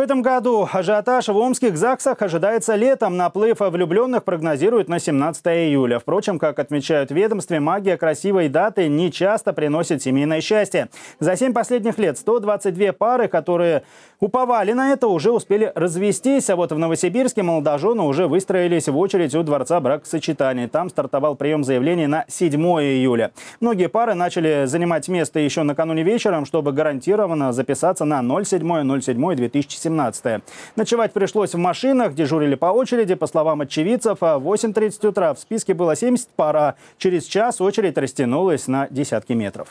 В этом году ажиотаж в омских ЗАГСах ожидается летом. Наплыв влюбленных прогнозируют на 17 июля. Впрочем, как отмечают в ведомстве, магия красивой даты не часто приносит семейное счастье. За 7 последних лет 122 пары, которые уповали на это, уже успели развестись. А вот в Новосибирске молодожены уже выстроились в очередь у Дворца бракосочетаний. Там стартовал прием заявлений на 7 июля. Многие пары начали занимать место еще накануне вечером, чтобы гарантированно записаться на 07.07.2017. 07 18. Ночевать пришлось в машинах, дежурили по очереди. По словам очевидцев, в 8.30 утра в списке было 70 пара. Через час очередь растянулась на десятки метров.